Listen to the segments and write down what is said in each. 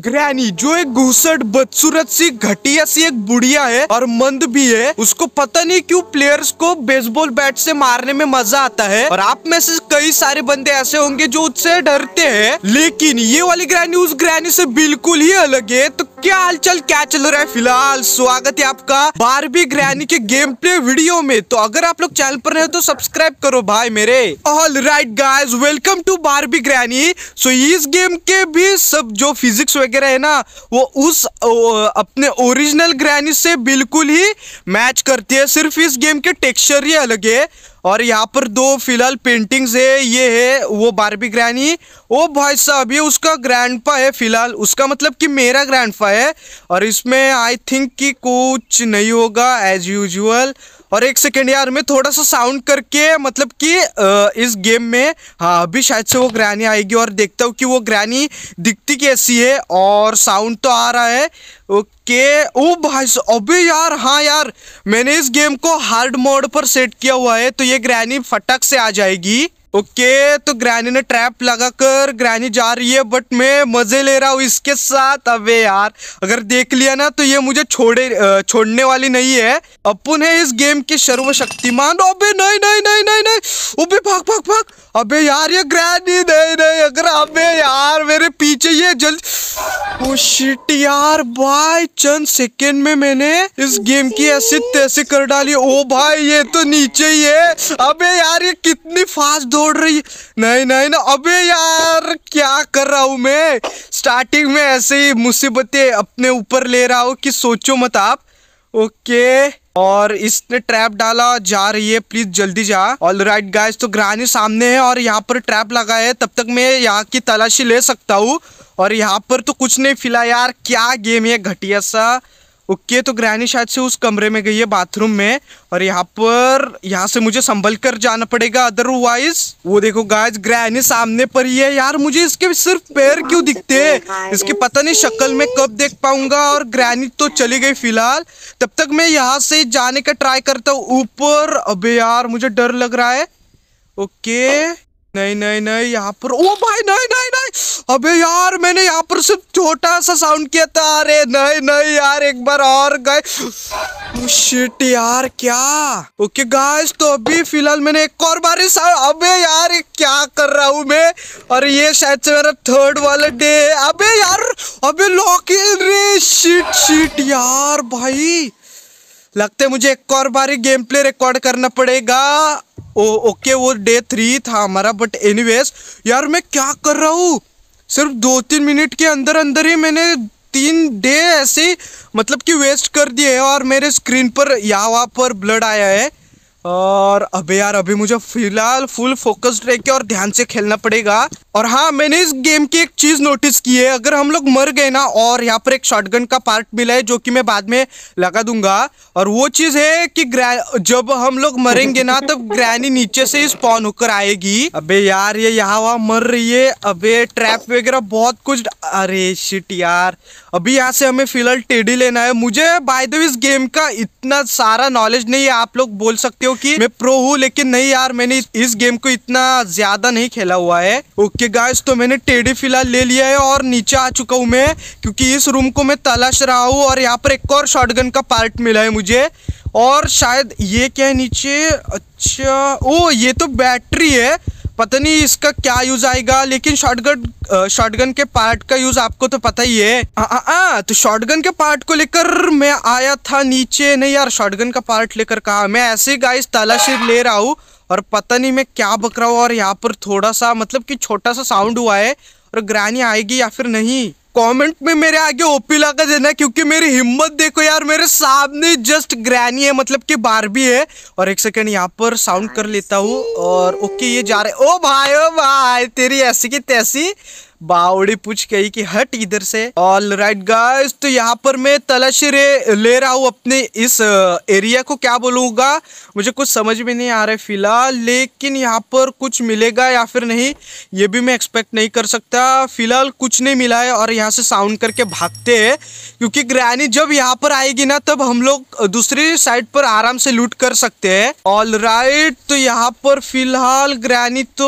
granny जो एक घूसट बदसूरत सी घटिया सी एक बुढ़िया है और मंद भी है उसको पता नहीं क्यों प्लेयर्स को बेसबॉल बैट से मारने में मजा आता है और आप में से कई सारे बंदे ऐसे होंगे जो उससे डरते हैं लेकिन ये वाली ग्रैनी उस ग्रैनी से बिल्कुल ही अलग है तो क्या हाल चल क्या चल रहा है फिलहाल स्वागत है आपका बारबी ग्रैनी के गेम प्ले वीडियो में तो अगर आप लोग चैनल पर हैं तो सब्सक्राइब करो भाई मेरे all right guys welcome to Barbie Granny so इस गेम के भी सब जो फिजिक्स वगैरह है ना वो उस अपने ओरिजिनल ग्रैनी से बिल्कुल ही मैच करती है सिर्फ इस गेम के टेक्सचर ही अलग है और यहाँ पर दो फिलहाल पेंटिंग्स है ये है वो बारबी ग्रैनी ओ भाई साहब ये उसका ग्रैंडपा है फिलहाल उसका मतलब कि मेरा ग्रैंडपा है और इसमें आई थिंक कि कुछ नहीं होगा एज यूजल और एक सेकेंड यार मैं थोड़ा सा साउंड करके मतलब कि इस गेम में हाँ अभी शायद से वो ग्रैनी आएगी और देखता हूँ कि वो ग्रैनी दिखती कैसी है और साउंड तो आ रहा है ओके ओ भाई अभी यार हाँ यार मैंने इस गेम को हार्ड मोड पर सेट किया हुआ है तो ये ग्रैनी फटक से आ जाएगी ओके तो ग्रैनी ने ट्रैप लगा कर ग्रैनी जा रही है बट मैं मज़े ले रहा हूँ इसके साथ अबे यार अगर देख लिया ना तो ये मुझे छोड़े छोड़ने वाली नहीं है अपुन है इस गेम के सर्वशक्तिमान अबे नहीं नहीं नहीं नहीं नहीं अबे भाग भाग भाग अबे यार ये ग्रैनी नहीं नहीं अगर अबे यार मेरे पीछे ये जल्द शिट oh यार भाई चंद सेकेंड में मैंने इस गेम की ऐसी तैसी कर डाली ओ भाई ये तो नीचे ही है अबे यार ये कितनी फास्ट दौड़ रही है नहीं नहीं ना अबे यार क्या कर रहा हूँ मैं स्टार्टिंग में ऐसे ही मुसीबतें अपने ऊपर ले रहा हूँ कि सोचो मत आप ओके और इसने ट्रैप डाला जा रही है प्लीज जल्दी जा ऑल राइट गाइस तो ग्रानी सामने है और यहाँ पर ट्रैप लगा है तब तक मैं यहाँ की तलाशी ले सकता हूँ और यहाँ पर तो कुछ नहीं फिला यार क्या गेम है घटिया सा ओके तो ग्रहणी शायद से उस कमरे में गई है बाथरूम में और यहाँ पर यहाँ से मुझे संभल कर जाना पड़ेगा अदरवाइज वो देखो गाइस ग्रहणी सामने पर ही है यार मुझे इसके सिर्फ पैर क्यों दिखते हैं इसकी पता नहीं शक्ल में कब देख पाऊंगा और ग्रहणी तो चली गई फिलहाल तब तक मैं यहाँ से जाने का ट्राई करता हूँ ऊपर अबे यार मुझे डर लग रहा है ओके नहीं नहीं नहीं यहाँ पर ओ भाई नहीं नहीं नहीं अबे यार मैंने यहाँ पर सिर्फ छोटा सा साउंड किया था अरे नहीं नहीं यार एक बार और गए शिट यार क्या ओके गाइस तो अभी फिलहाल मैंने एक और बार साउंड अबे यार क्या कर रहा हूँ मैं और ये शायद से मेरा थर्ड वाला डे अबे यार अबे लॉक रे शिट शिट यार भाई लगता है मुझे एक और बार गेम प्ले रिकॉर्ड करना पड़ेगा ओ ओके वो डे थ्री था हमारा बट एनीवेज यार मैं क्या कर रहा हूँ सिर्फ दो तीन मिनट के अंदर अंदर ही मैंने तीन डे ऐसे मतलब कि वेस्ट कर दिए और मेरे स्क्रीन पर यहाँ वहाँ पर ब्लड आया है और अबे यार अभी मुझे फिलहाल फुल फोकस्ड रह के और ध्यान से खेलना पड़ेगा और हाँ मैंने इस गेम की एक चीज़ नोटिस की है अगर हम लोग मर गए ना और यहाँ पर एक शॉटगन का पार्ट मिला है जो कि मैं बाद में लगा दूंगा और वो चीज़ है कि जब हम लोग मरेंगे ना तब ग्रैनी नीचे से स्पॉन होकर आएगी अबे यार ये यहाँ वहाँ मर रही है अबे ट्रैप वगैरह बहुत कुछ अरे शिट यार अभी यहाँ से हमें फिलहाल टेडी लेना है मुझे बाय द इस गेम का इतना सारा नॉलेज नहीं है आप लोग बोल सकते हो क्योंकि मैं प्रो हूँ लेकिन नहीं यार मैंने इस गेम को इतना ज्यादा नहीं खेला हुआ है ओके गाइस तो मैंने टेडी फिलहाल ले लिया है और नीचे आ चुका हूँ मैं क्योंकि इस रूम को मैं तलाश रहा हूँ और यहाँ पर एक और गन का पार्ट मिला है मुझे और शायद ये क्या है नीचे अच्छा ओ ये तो बैटरी है पता नहीं इसका क्या यूज आएगा लेकिन शॉर्टगन शॉर्टगन के पार्ट का यूज आपको तो पता ही है आ, आ, आ, तो शॉर्टगन के पार्ट को लेकर मैं आया था नीचे नहीं यार शॉर्टगन का पार्ट लेकर कहा मैं ऐसे गाइस तलाशी ले रहा हूँ और पता नहीं मैं क्या बक रहा हूँ और यहाँ पर थोड़ा सा मतलब कि छोटा सा साउंड हुआ है और ग्रानी आएगी या फिर नहीं कमेंट में मेरे आगे ओपी लगा देना क्योंकि मेरी हिम्मत देखो यार मेरे सामने जस्ट ग्रैनी है मतलब कि बारबी है और एक सेकंड यहाँ पर साउंड कर लेता हूँ और ओके ये जा रहे ओ भाई ओ भाई तेरी ऐसी की तैसी बावड़ी पूछ गई कि हट इधर से ऑल राइट गाइस तो यहाँ पर मैं तलाश रे ले रहा हूँ अपने इस एरिया को क्या बोलूँगा मुझे कुछ समझ में नहीं आ रहा है फिलहाल लेकिन यहाँ पर कुछ मिलेगा या फिर नहीं ये भी मैं एक्सपेक्ट नहीं कर सकता फिलहाल कुछ नहीं मिला है और यहाँ से साउंड करके भागते हैं क्योंकि ग्रैनी जब यहाँ पर आएगी ना तब हम लोग दूसरी साइड पर आराम से लूट कर सकते हैं ऑल राइट तो यहाँ पर फिलहाल ग्रैनी तो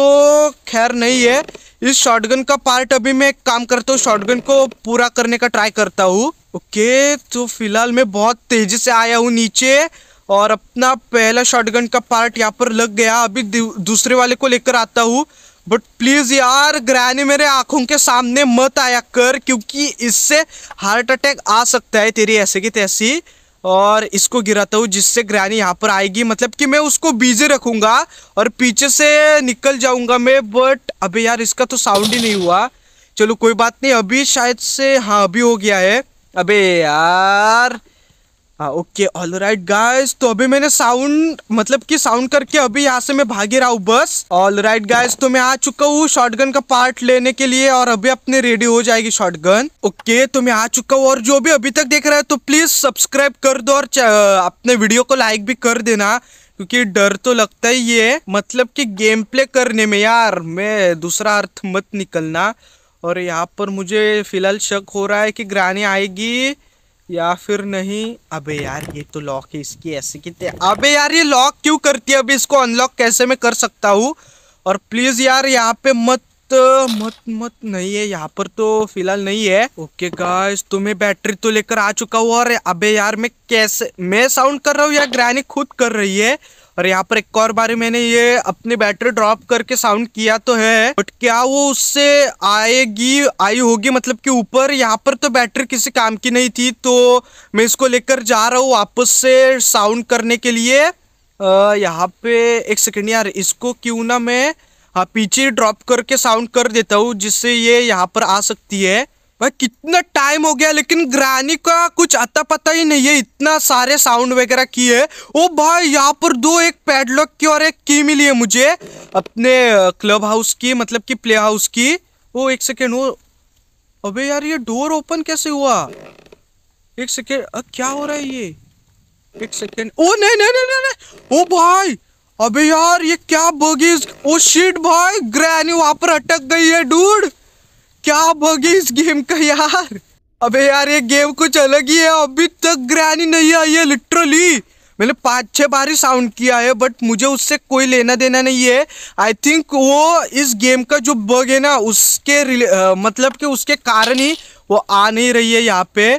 खैर नहीं है इस शॉटगन का पार्ट अभी मैं काम करता हूँ शॉटगन को पूरा करने का ट्राई करता हूँ ओके तो फिलहाल मैं बहुत तेज़ी से आया हूँ नीचे और अपना पहला शॉटगन का पार्ट यहाँ पर लग गया अभी दूसरे वाले को लेकर आता हूँ बट प्लीज़ यार ग्रैनी मेरे आँखों के सामने मत आया कर क्योंकि इससे हार्ट अटैक आ सकता है तेरी ऐसे की तैसी और इसको गिराता हूँ जिससे ग्रैनी यहाँ पर आएगी मतलब कि मैं उसको बीजे रखूँगा और पीछे से निकल जाऊँगा मैं बट अभी यार इसका तो साउंड ही नहीं हुआ चलो कोई बात नहीं अभी शायद से हाँ अभी हो गया है अबे यार हाँ ओके ऑल राइट गाइज तो अभी मैंने साउंड मतलब कि साउंड करके अभी यहाँ से मैं भागे रहा हूँ बस ऑल राइट गाइज तो मैं आ चुका हूँ शॉटगन का पार्ट लेने के लिए और अभी अपने रेडी हो जाएगी शॉटगन ओके तो मैं आ चुका हूँ और जो भी अभी तक देख रहा है तो प्लीज सब्सक्राइब कर दो और अपने वीडियो को लाइक भी कर देना क्योंकि डर तो लगता ही है मतलब की गेम प्ले करने में यार मैं दूसरा अर्थ मत निकलना और यहाँ पर मुझे फिलहाल शक हो रहा है कि ग्रानी आएगी या फिर नहीं अबे यार ये तो लॉक है इसकी ऐसे कितने अबे यार ये लॉक क्यों करती है अभी इसको अनलॉक कैसे मैं कर सकता हूँ और प्लीज़ यार यहाँ पे मत मत मत नहीं है यहाँ पर तो फिलहाल नहीं है ओके गाइस तो मैं बैटरी तो लेकर आ चुका हूँ और अबे यार मैं कैसे मैं साउंड कर रहा हूँ या ग्रैनी खुद कर रही है और यहाँ पर एक और बार मैंने ये अपनी बैटरी ड्रॉप करके साउंड किया तो है बट क्या वो उससे आएगी आई होगी मतलब कि ऊपर यहाँ पर तो बैटरी किसी काम की नहीं थी तो मैं इसको लेकर जा रहा हूँ वापस से साउंड करने के लिए यहाँ पे एक सेकेंड यार इसको क्यों ना मैं हाँ पीछे ड्रॉप करके साउंड कर देता हूँ जिससे ये यहाँ पर आ सकती है भाई कितना टाइम हो गया लेकिन ग्रानी का कुछ अता पता ही नहीं है इतना सारे साउंड वगैरह किए ओ भाई यहाँ पर दो एक पैडलॉक की और एक की मिली है मुझे अपने क्लब हाउस की मतलब कि प्ले हाउस की ओ एक सेकेंड वो अबे यार ये डोर ओपन कैसे हुआ एक सेकेंड क्या हो रहा है ये एक सेकेंड ओ नहीं नहीं नहीं नहीं, ओ भाई अबे यार ये क्या बगीज ओ शीट भाई ग्रैनी वहां पर अटक गई है डूड क्या बग है इस गेम का यार अबे यार ये गेम कुछ अलग ही है अभी तक ग्रैनी नहीं आई है लिटरली मैंने पाँच छः बार ही साउंड किया है बट मुझे उससे कोई लेना देना नहीं है आई थिंक वो इस गेम का जो बग है ना उसके आ, मतलब कि उसके कारण ही वो आ नहीं रही है यहाँ पे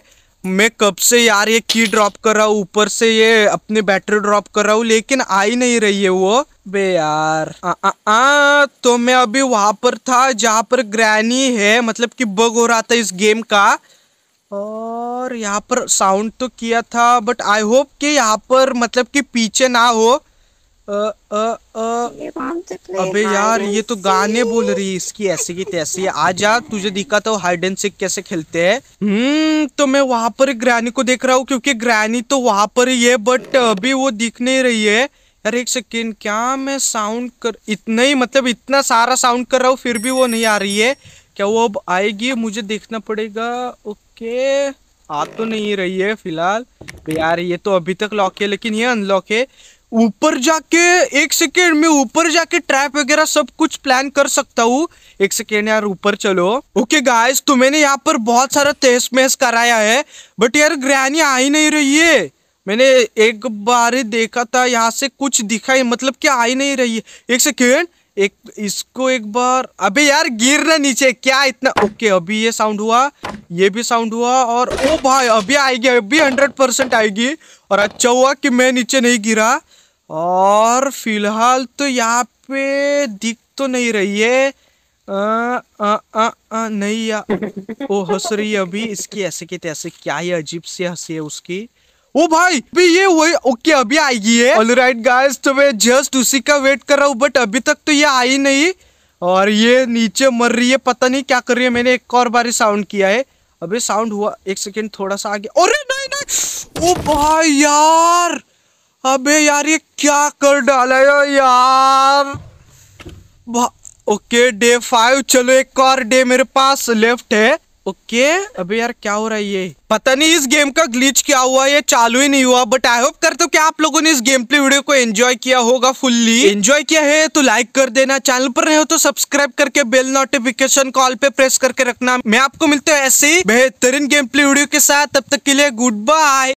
मैं कब से यार ये की ड्रॉप कर रहा हूँ ऊपर से ये अपनी बैटरी ड्रॉप कर रहा हूँ लेकिन आ ही नहीं रही है वो बे यार आ, आ, आ, तो मैं अभी वहां पर था जहाँ पर ग्रैनी है मतलब कि बग हो रहा था इस गेम का और यहाँ पर साउंड तो किया था बट आई होप कि यहाँ पर मतलब कि पीछे ना हो अबे यार ये तो गाने बोल रही है इसकी ऐसी की तैसी आ जा तुझे दिखा तो हाइड एंड सीख कैसे खेलते हैं हम्म तो मैं वहां पर ग्रैनी को देख रहा हूँ क्योंकि ग्रैनी तो वहां पर ही है बट अभी वो दिख नहीं रही है यार एक सेकेंड क्या मैं साउंड कर इतना ही मतलब इतना सारा साउंड कर रहा हूँ फिर भी वो नहीं आ रही है क्या वो अब आएगी मुझे देखना पड़ेगा ओके आ तो नहीं रही है फिलहाल यार ये तो अभी तक लॉक है लेकिन ये अनलॉक है ऊपर जाके एक सेकेंड में ऊपर जाके ट्रैप वगैरह सब कुछ प्लान कर सकता हूँ एक सेकेंड यार ऊपर चलो ओके गाइस तो मैंने यहाँ पर बहुत सारा तेज मेस कराया है बट यार ग्रहणी आ ही नहीं रही है मैंने एक बार देखा था यहाँ से कुछ दिखा ही मतलब क्या आ ही नहीं रही है एक सेकेंड एक इसको एक बार अबे यार गिर ना नीचे क्या इतना ओके अभी ये साउंड हुआ ये भी साउंड हुआ और ओ भाई अभी आएगी अभी हंड्रेड परसेंट आएगी और अच्छा हुआ कि मैं नीचे नहीं गिरा और फिलहाल तो यहाँ पे दिख तो नहीं रही है आ, आ, आ, आ, नहीं या वो हंस रही है अभी इसकी ऐसे के तैसे क्या ही अजीब से हंसी है उसकी ओ भाई अभी ये वही ओके अभी आएगी है राइट गाइस तो मैं जस्ट उसी का वेट कर रहा हूँ बट अभी तक तो ये आई नहीं और ये नीचे मर रही है पता नहीं क्या कर रही है मैंने एक और बार साउंड किया है अभी साउंड हुआ एक सेकेंड थोड़ा सा आगे अरे नहीं नहीं ओ भाई यार अबे यार ये क्या कर डाला है यार ओके डे फाइव चलो एक और डे मेरे पास लेफ्ट है ओके अबे यार क्या हो रहा है ये पता नहीं इस गेम का ग्लिच क्या हुआ ये चालू ही नहीं हुआ बट आई होप करते हो कि आप लोगों ने इस गेम प्ले वीडियो को एंजॉय किया होगा फुल्ली एंजॉय किया है तो लाइक कर देना चैनल पर रहे हो तो सब्सक्राइब करके बेल नोटिफिकेशन कॉल पे प्रेस करके रखना मैं आपको मिलता हूँ ऐसे बेहतरीन गेम प्ले वीडियो के साथ तब तक के लिए गुड बाय